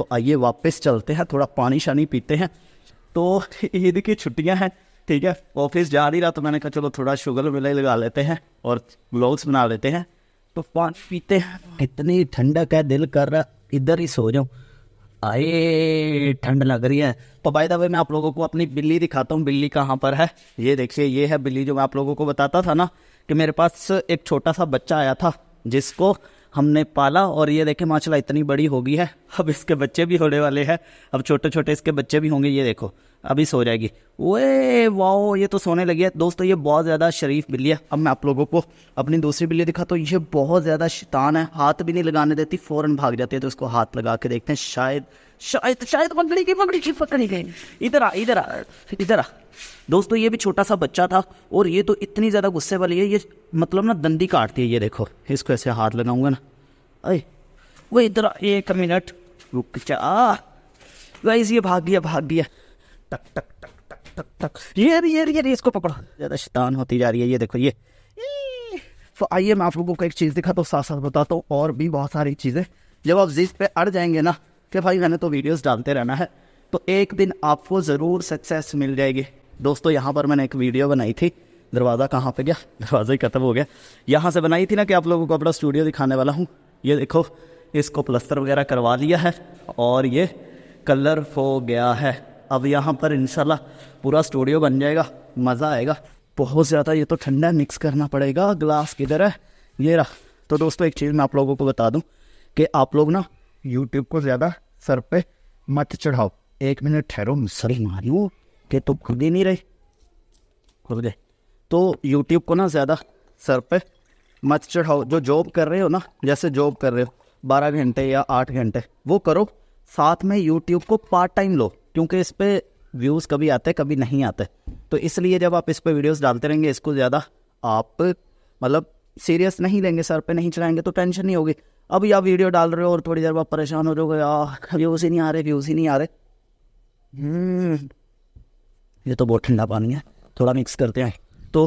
तो आइए वापस चलते हैं थोड़ा पानी शानी पीते हैं तो ईद की छुट्टियां हैं ठीक है ऑफिस जा नहीं रहा तो मैंने कहा चलो थोड़ा शुगर विलय लगा लेते हैं और ब्लॉग्स बना लेते हैं तो पानी पीते हैं इतनी ठंडक है दिल कर रहा इधर ही सो जाऊँ आए ठंड लग रही है तो बाय द मैं आप लोगों को अपनी बिल्ली दिखाता हूँ बिल्ली कहाँ पर है ये देखिए ये है बिल्ली जो मैं आप लोगों को बताता था ना कि मेरे पास एक छोटा सा बच्चा आया था जिसको हमने पाला और ये देखे माशाल्लाह इतनी बड़ी होगी है अब इसके बच्चे भी होने वाले हैं अब छोटे छोटे इसके बच्चे भी होंगे ये देखो अभी सो जाएगी ओए वाओ ये तो सोने लगी है दोस्तों ये बहुत ज़्यादा शरीफ बिल्ली है अब मैं आप लोगों को अपनी दूसरी बिल्ली दिखा तो ये बहुत ज़्यादा शैतान है हाथ भी नहीं लगाने देती फ़ौरन भाग जाती है तो इसको हाथ लगा के देखते हैं शायद शायद शायद पकड़ी गई पकड़ी गई पकड़ी गई इधर आ इधर आ इधर आ दोस्तों ये भी छोटा सा बच्चा था और ये तो इतनी ज़्यादा गुस्से वाली है ये मतलब ना दंदी काटती है ये देखो इसको ऐसे हाथ लगाऊंगा ना वो इधर एक मिनट रुक जा गाइस ये भाग गया भाग गया टक टक टक टक टक टक ये ये ये इसको पकड़ो ज़्यादा शैतान होती जा रही है ये देखो ये तो आइए मैं आप लोगों को एक चीज़ दिखा तो साथ साथ बताता हूँ और भी बहुत सारी चीज़ें जब आप जिद पे अड़ जाएंगे ना कि भाई मैंने तो वीडियोस डालते रहना है तो एक दिन आपको ज़रूर सक्सेस मिल जाएगी दोस्तों यहाँ पर मैंने एक वीडियो बनाई थी दरवाज़ा कहाँ पे गया दरवाज़ा ही खत्म हो गया यहाँ से बनाई थी ना कि आप लोगों को अपना स्टूडियो दिखाने वाला हूँ ये देखो इसको प्लस्तर वगैरह करवा दिया है और ये कलर हो गया है अब यहाँ पर इनशाला पूरा स्टूडियो बन जाएगा मज़ा आएगा बहुत ज़्यादा ये तो ठंडा मिक्स करना पड़ेगा ग्लास किधर है ये रहा तो दोस्तों एक चीज़ मैं आप लोगों को बता दूँ कि आप लोग ना यूट्यूब को ज़्यादा सर पे मत चढ़ाओ एक मिनट ठहरो सर मारियो कि तुम खुद ही नहीं रहे खुद गए तो यूट्यूब को ना ज़्यादा सर पे मत चढ़ाओ जो जॉब कर रहे हो ना जैसे जॉब कर रहे हो बारह घंटे या आठ घंटे वो करो साथ में यूट्यूब को पार्ट टाइम लो क्योंकि इस पर व्यूज़ कभी आते कभी नहीं आते तो इसलिए जब आप इस पर वीडियोज डालते रहेंगे इसको ज़्यादा आप मतलब सीरियस नहीं लेंगे सर पे नहीं चलाएंगे तो टेंशन नहीं होगी अब आप वीडियो डाल रहे हो और थोड़ी देर बाद परेशान हो जाओगे व्यूज़ ही नहीं आ रहे व्यूज़ ही नहीं आ रहे हम्म, ये तो बहुत ठंडा पानी है थोड़ा मिक्स करते हैं तो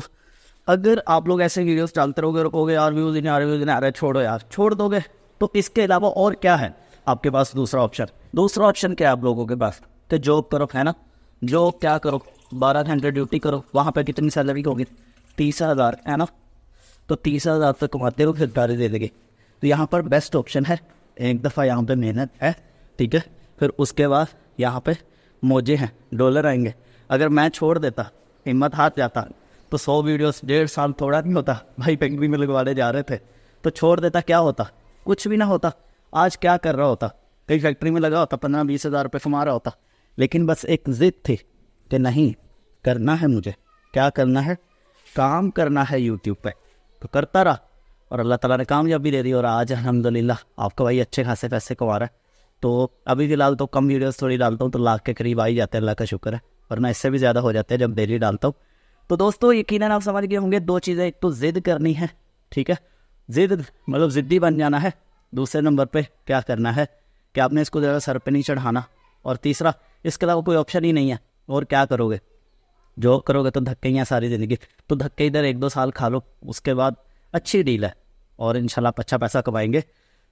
अगर आप लोग ऐसे वीडियोस डालते रहोगे रुकोगे यार व्यूज़ नहीं आ रहे व्यूज़ नहीं आ रहे छोड़ो यार छोड़ दोगे तो इसके अलावा और क्या है आपके पास दूसरा ऑप्शन दूसरा ऑप्शन क्या है आप लोगों के पास तो जॉब करो है ना जॉब क्या करो बारह घंटे ड्यूटी करो वहाँ पर कितनी सैलरी होगी तीस हज़ार है ना तो तीस हज़ार तक कमाते हो फिर गाड़ी दे देंगे तो यहाँ पर बेस्ट ऑप्शन है एक दफ़ा यहाँ पर मेहनत है ठीक है फिर उसके बाद यहाँ पे मोजे हैं डॉलर आएंगे अगर मैं छोड़ देता हिम्मत हाथ जाता तो सौ वीडियोस डेढ़ साल थोड़ा नहीं होता भाई भी में लगवाने जा रहे थे तो छोड़ देता क्या होता कुछ भी ना होता आज क्या कर रहा होता कहीं फैक्ट्री में लगा होता पंद्रह बीस हज़ार रुपये कमा रहा होता लेकिन बस एक जिद थी कि नहीं करना है मुझे क्या करना है काम करना है यूट्यूब पे तो करता रहा और अल्लाह ताला ने कामयाबी दे दी और आज अलहमदिल्ला आपका भाई अच्छे खासे पैसे कमा रहा है तो अभी फिलहाल तो कम वीडियोस थोड़ी डालता हूँ तो लाख के करीब आ ही जाते हैं अल्लाह का शुक्र है वरना इससे भी ज़्यादा हो जाते हैं जब डेली डालता हूँ तो दोस्तों यकीन आप समझ गए होंगे दो चीज़ें एक तो ज़िद करनी है ठीक है ज़िद मतलब ज़िद्दी बन जाना है दूसरे नंबर पे क्या करना है कि आपने इसको ज़्यादा सर पे नहीं चढ़ाना और तीसरा इसके अलावा कोई ऑप्शन ही नहीं है और क्या करोगे जो करोगे तो धक्के ही हैं सारी ज़िंदगी तो धक्के इधर एक दो साल खा लो उसके बाद अच्छी डील है और इन अच्छा पैसा कमाएंगे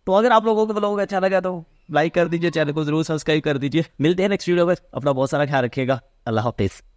तो अगर आप लोगों को ब्लॉग अच्छा लगा तो लाइक कर दीजिए चैनल को ज़रूर सब्सक्राइब कर दीजिए मिलते हैं नेक्स्ट वीडियो में अपना बहुत सारा ख्याल रखिएगा अल्लाह हाफिज़